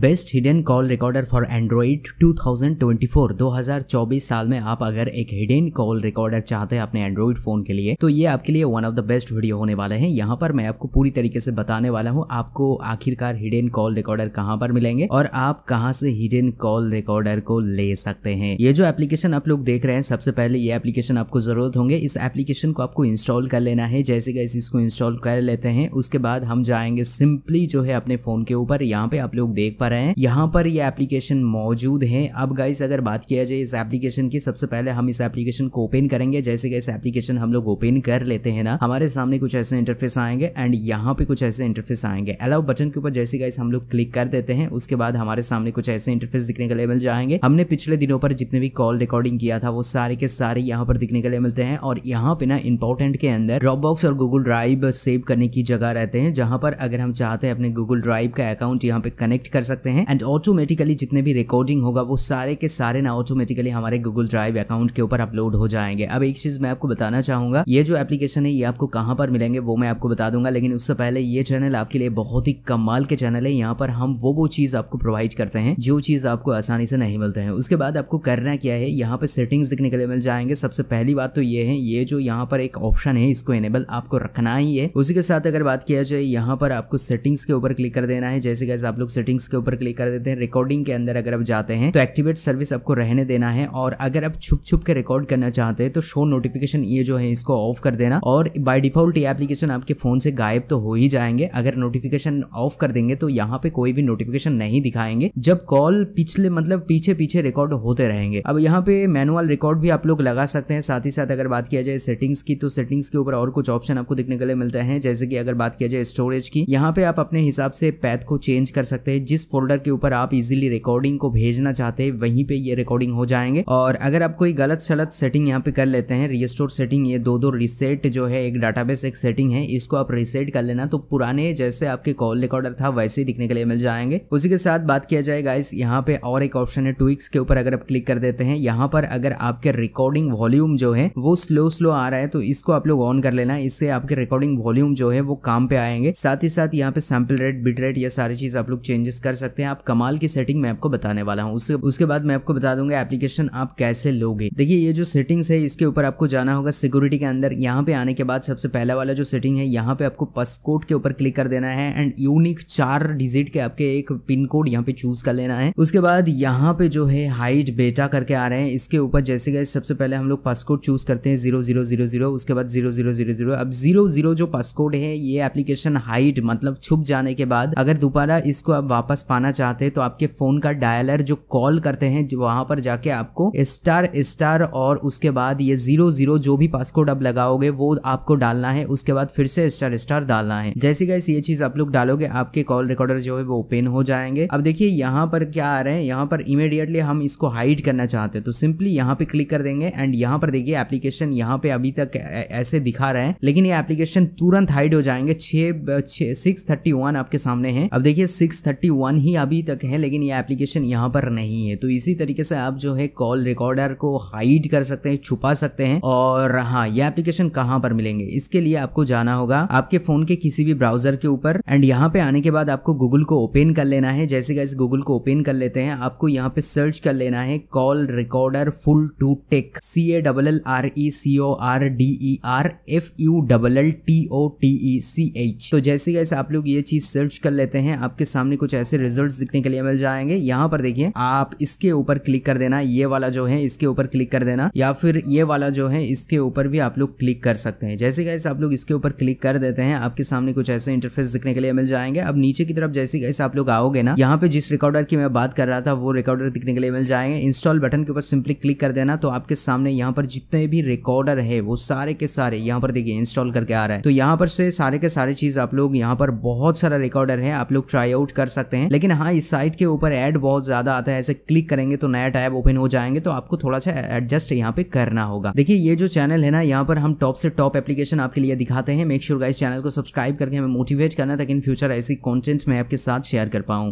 best hidden call recorder for Android 2024 2024 साल में आप अगर एक हिडन कॉल रिकॉर्डर चाहते हैं अपने एंड्रॉइड फोन के लिए तो ये आपके लिए one of the best video होने वाले हैं यहाँ पर मैं आपको पूरी तरीके से बताने वाला हूँ आपको आखिरकार हिडन कॉल रिकॉर्डर कहाँ पर मिलेंगे और आप कहाँ से हिडन कॉल रिकॉर्डर को ले सकते हैं ये जो एप्लीकेशन आप लोग देख रहे हैं सबसे पहले ये एप्लीकेशन आपको जरूरत होंगे इस एप्लीकेशन को आपको इंस्टॉल कर लेना है जैसे कैसे इसको इंस्टॉल कर लेते हैं उसके बाद हम जाएंगे सिंपली जो है अपने फोन के ऊपर यहाँ पे आप लोग देख पा पा रहे हैं यहाँ पर ये एप्लीकेशन मौजूद है अब गाइस अगर बात किया जाए इस एप्लीकेशन की सबसे पहले हम इस एप्लीकेशन को ओपन करेंगे जैसे कि इस एप्लीकेशन हम लोग ओपन कर लेते हैं ना हमारे सामने कुछ ऐसे इंटरफेस आएंगे एंड यहाँ पे कुछ ऐसे इंटरफेस आएंगे अलाउ बटन के ऊपर जैसे गाइस हम लोग क्लिक कर देते हैं उसके बाद हमारे सामने कुछ ऐसे इंटरफेस दिखने के लिए मिल जाएंगे हमने पिछले दिनों पर जितने भी कॉल रिकॉर्डिंग किया था वो सारे के सारे यहाँ पर दिखने के लिए मिलते हैं और यहाँ पे ना इंपॉर्टेंट के अंदर ड्रॉपबॉक्स और गूगल ड्राइव सेव करने की जगह रहते हैं जहां पर अगर हम चाहते हैं अपने गूगल ड्राइव का अकाउंट यहाँ पे कनेक्ट कर सकते सकते हैं एंड ऑटोमेटिकली जितने भी रिकॉर्डिंग होगा वो सारे के सारे ना ऑटोमेटिकली हमारे गूगल ड्राइव अकाउंट के ऊपर अपलोड हो जाएंगे अब एक चीज मैं आपको बताना चाहूंगा ये जो एप्लीकेशन है ये आपको कहाँ पर मिलेंगे वो मैं आपको बता दूंगा लेकिन उससे पहले ये चैनल आपके लिए बहुत ही कमाल के चैनल है यहाँ पर हम वो वो चीज आपको प्रोवाइड करते हैं जो चीज आपको आसानी से नहीं मिलते हैं उसके बाद आपको करना क्या है यहाँ पर सेटिंग्स दिखने के लिए मिल जाएंगे सबसे पहली बात तो ये है ये जो यहाँ पर एक ऑप्शन है इसको एनेबल आपको रखना ही है उसी के साथ अगर बात किया जाए यहाँ पर आपको सेटिंग्स के ऊपर क्लिक कर देना है जैसे कैसे आप लोग सेटिंग्स के के ऊपर क्लिक कर देते हैं रिकॉर्डिंग के अंदर अगर आप जाते हैं तो एक्टिवेट सर्विस आपको रहने देना है और अगर आप छुप छुप के रिकॉर्ड करना चाहते हैं तो शो नोटिफिकेशन ये जो है इसको ऑफ कर देना और बाय डिफॉल्ट ये एप्लीकेशन आपके फोन से गायब तो हो ही जाएंगे अगर नोटिफिकेशन ऑफ कर देंगे तो यहाँ पे कोई भी नोटिफिकेशन नहीं दिखाएंगे जब कॉल पिछले मतलब पीछे पीछे रिकॉर्ड होते रहेंगे अब यहाँ पे मैनुअल रिकॉर्ड भी आप लोग लगा सकते हैं साथ ही साथ अगर बात किया जाए सेटिंग्स की तो सेटिंग्स के ऊपर और कुछ ऑप्शन आपको देखने के लिए मिलते हैं जैसे कि अगर बात किया जाए स्टोरेज की यहाँ पे आप अपने हिसाब से पैथ को चेंज कर सकते हैं जिस फोल्डर के ऊपर आप इजिली रिकॉर्डिंग को भेजना चाहते हैं वहीं पे ये रिकॉर्डिंग हो जाएंगे और अगर आप कोई गलत सलत सेटिंग यहाँ पे कर लेते हैं रिस्टोर सेटिंग ये दो दो रिसेट जो है एक डाटाबेस एक सेटिंग है इसको आप रिसेट कर लेना तो पुराने जैसे आपके कॉल रिकॉर्डर था वैसे ही दिखने के लिए मिल जाएंगे उसी के साथ बात किया जाए गाइस यहाँ पे और एक ऑप्शन है ट्विक्स के ऊपर अगर आप क्लिक कर देते हैं यहाँ पर अगर आपके रिकॉर्डिंग वॉल्यूम जो है वो स्लो स्लो आ रहा है तो इसको आप लोग ऑन कर लेना इससे आपके रिकॉर्डिंग वॉल्यूम जो है वो काम पे आएंगे साथ ही साथ यहाँ पे सैम्पल रेट बिट रेट ये सारी चीज आप लोग चेंजेस कर सकते हैं आप कमाल की सेटिंग मैं आपको बताने वाला हूँ उसके बाद मैं आपको बता दूंगा एप्लीकेशन आप कैसे लोगे देखिए ये जो सेटिंग्स है इसके ऊपर आपको जाना होगा सिक्योरिटी के अंदर यहाँ पे आने के बाद सबसे पहला वाला जो सेटिंग है यहाँ पे आपको पसकोड के ऊपर क्लिक कर देना है एंड यूनिक चार डिजिट के आपके एक पिन कोड यहाँ पे चूज कर लेना है उसके बाद यहाँ पे जो है हाइट बेटा करके आ रहे हैं इसके ऊपर जैसे गए सबसे पहले हम लोग पासकोड चूज करते हैं जीरो जीरो जीरो जीरो उसके बाद जीरो जीरो जीरो जीरो अब जीरो जीरो जो पासकोड है ये एप्लीकेशन हाइट मतलब छुप जाने के बाद अगर दोबारा इसको आप वापस पाना चाहते हैं तो आपके फ़ोन का डायलर जो कॉल करते हैं वहां पर जाके आपको स्टार स्टार और उसके बाद ये जीरो जीरो जो भी पासकोड आप लगाओगे वो आपको डालना है उसके बाद फिर से स्टार स्टार डालना है जैसे गैस ये चीज़ आप लोग डालोगे आपके कॉल रिकॉर्डर जो है वो ओपन हो जाएंगे अब देखिए यहाँ पर क्या आ रहे हैं यहाँ पर इमीडिएटली हम इसको हाइड करना चाहते हैं तो सिंपली यहाँ पे क्लिक कर देंगे एंड यहाँ पर देखिए एप्लीकेशन यहाँ पे अभी तक ऐसे दिखा रहे हैं लेकिन ये एप्लीकेशन तुरंत हाइड हो जाएंगे छे सिक्स थर्टी वन आपके सामने है अब देखिए सिक्स थर्टी वन ऑन ही अभी तक है लेकिन ये एप्लीकेशन यहाँ पर नहीं है तो इसी तरीके से आप जो है कॉल रिकॉर्डर को हाइड कर सकते हैं छुपा सकते हैं और हाँ ये एप्लीकेशन कहाँ पर मिलेंगे इसके लिए आपको जाना होगा आपके फोन के किसी भी ब्राउजर के ऊपर एंड यहाँ पे आने के बाद आपको गूगल को ओपन कर लेना है जैसे कि गूगल को ओपन कर लेते हैं आपको यहाँ पे सर्च कर लेना है call recorder full to tech C A double L R E C O R D E R F U double L T O T E C H तो जैसे गैस आप लोग ये चीज सर्च कर लेते हैं आपके सामने कुछ ऐसे रिजल्ट दिखने के लिए मिल जाएंगे यहाँ पर देखिए आप इसके ऊपर क्लिक कर देना ये वाला जो है इसके ऊपर क्लिक कर देना या फिर ये वाला जो है इसके ऊपर भी आप लोग क्लिक कर सकते हैं जैसे कैसे आप लोग इसके ऊपर क्लिक कर देते हैं आपके सामने कुछ ऐसे इंटरफेस दिखने के लिए मिल जाएंगे अब नीचे की तरफ जैसे कैसे आप लोग आओगे ना यहाँ पे जिस रिकॉर्डर की मैं बात कर रहा था वो रिकॉर्डर दिखने के लिए मिल जाएंगे इंस्टॉल बटन के ऊपर सिंपली क्लिक कर देना तो आपके सामने यहाँ पर जितने भी रिकॉर्डर है वो सारे के सारे यहाँ पर देखिए इंस्टॉल करके आ रहा है तो यहाँ पर से सारे के सारे चीज आप लोग यहाँ पर बहुत सारा रिकॉर्डर है आप लोग ट्राई आउट कर सकते हैं लेकिन हाँ इस साइट के ऊपर ऐड बहुत ज़्यादा आता है ऐसे क्लिक करेंगे तो नया टैब ओपन हो जाएंगे तो आपको थोड़ा सा एडजस्ट यहाँ पे करना होगा देखिए ये जो चैनल है ना यहाँ पर हम टॉप से टॉप एप्लीकेशन आपके लिए दिखाते हैं मेक श्योर गाइस चैनल को सब्सक्राइब करके हमें मोटिवेट करना ताकि इन फ्यूचर ऐसी कॉन्टेंट मैं आपके साथ शेयर कर पाऊँ